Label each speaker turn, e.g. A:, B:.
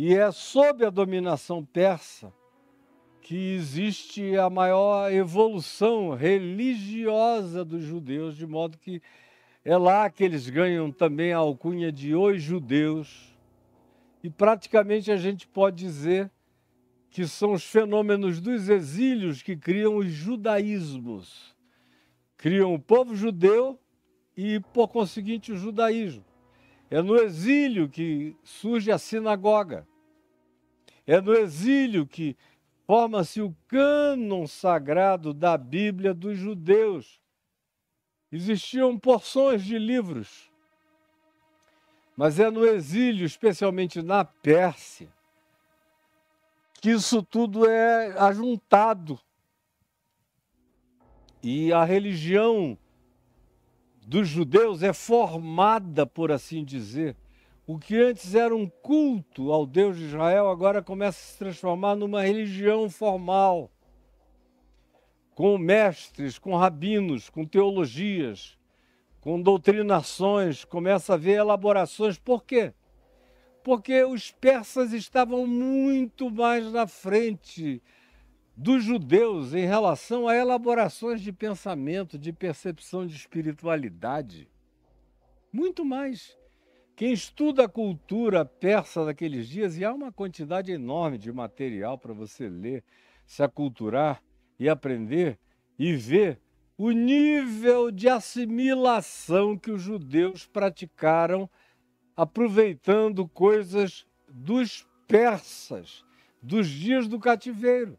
A: E é sob a dominação persa que existe a maior evolução religiosa dos judeus, de modo que é lá que eles ganham também a alcunha de os judeus. E praticamente a gente pode dizer que são os fenômenos dos exílios que criam os judaísmos. Criam o povo judeu e, por conseguinte, o judaísmo. É no exílio que surge a sinagoga. É no exílio que forma-se o cânon sagrado da Bíblia dos judeus. Existiam porções de livros, mas é no exílio, especialmente na Pérsia, que isso tudo é ajuntado. E a religião dos judeus é formada, por assim dizer. O que antes era um culto ao Deus de Israel agora começa a se transformar numa religião formal, com mestres, com rabinos, com teologias, com doutrinações, começa a haver elaborações. Por quê? Porque os persas estavam muito mais na frente dos judeus em relação a elaborações de pensamento, de percepção de espiritualidade. Muito mais. Quem estuda a cultura persa daqueles dias, e há uma quantidade enorme de material para você ler, se aculturar e aprender e ver o nível de assimilação que os judeus praticaram, aproveitando coisas dos persas, dos dias do cativeiro.